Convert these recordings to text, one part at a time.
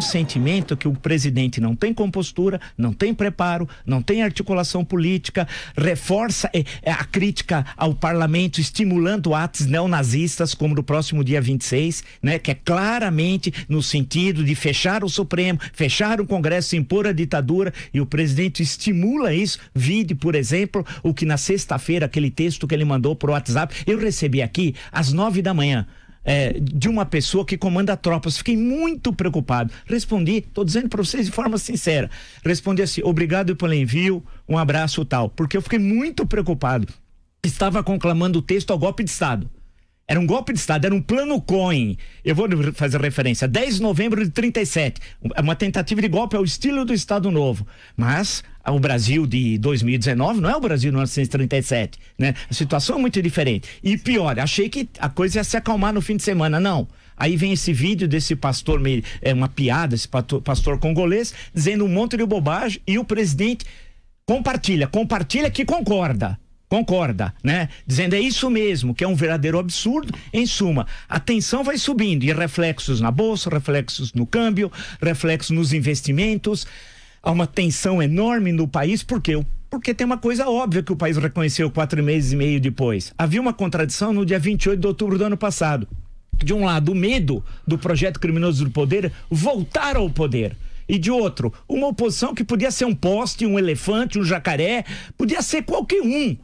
um sentimento que o presidente não tem compostura, não tem preparo, não tem articulação política, reforça eh, eh, a crítica ao parlamento, estimulando atos neonazistas, como no próximo dia 26, né, que é claramente no sentido de fechar o Supremo, fechar o Congresso, impor a ditadura, e o presidente estimula isso. Vide, por exemplo, o que na sexta-feira, aquele texto que ele mandou para o WhatsApp, eu recebi aqui às nove da manhã é, de uma pessoa que comanda tropas. Fiquei muito preocupado. Respondi, estou dizendo para vocês de forma sincera. Respondi assim: obrigado pelo envio, um abraço tal. Porque eu fiquei muito preocupado. Estava conclamando o texto ao golpe de Estado. Era um golpe de Estado, era um plano Cohen. Eu vou fazer referência. 10 de novembro de é Uma tentativa de golpe ao estilo do Estado Novo. Mas o Brasil de 2019 não é o Brasil de 1937, né? A situação é muito diferente. E pior, achei que a coisa ia se acalmar no fim de semana, não. Aí vem esse vídeo desse pastor, é uma piada, esse pastor, pastor congolês, dizendo um monte de bobagem e o presidente compartilha, compartilha que concorda concorda, né? Dizendo é isso mesmo, que é um verdadeiro absurdo. Em suma, a tensão vai subindo e reflexos na bolsa, reflexos no câmbio, reflexos nos investimentos. Há uma tensão enorme no país porque porque tem uma coisa óbvia que o país reconheceu quatro meses e meio depois. Havia uma contradição no dia 28 de outubro do ano passado. De um lado, o medo do projeto criminoso do poder voltar ao poder e de outro, uma oposição que podia ser um poste, um elefante, um jacaré, podia ser qualquer um.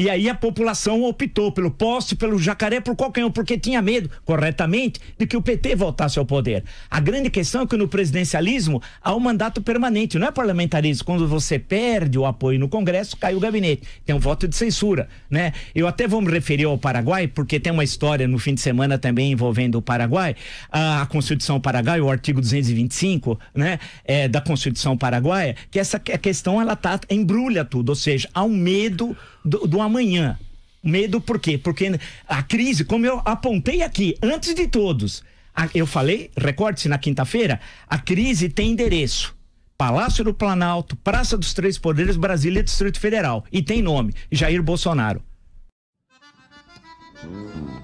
E aí a população optou pelo poste, pelo jacaré, por qualquer um, porque tinha medo, corretamente, de que o PT voltasse ao poder. A grande questão é que no presidencialismo há um mandato permanente, não é parlamentarismo. Quando você perde o apoio no Congresso, cai o gabinete. Tem um voto de censura, né? Eu até vou me referir ao Paraguai, porque tem uma história no fim de semana também envolvendo o Paraguai, a Constituição Paraguai, o artigo 225, né, é, da Constituição Paraguaia, que essa questão ela tá embrulha tudo, ou seja, há um medo do, do amanhã. Medo por quê? Porque a crise, como eu apontei aqui, antes de todos, eu falei, recorde-se na quinta-feira, a crise tem endereço. Palácio do Planalto, Praça dos Três Poderes, Brasília, Distrito Federal. E tem nome: Jair Bolsonaro. Hum.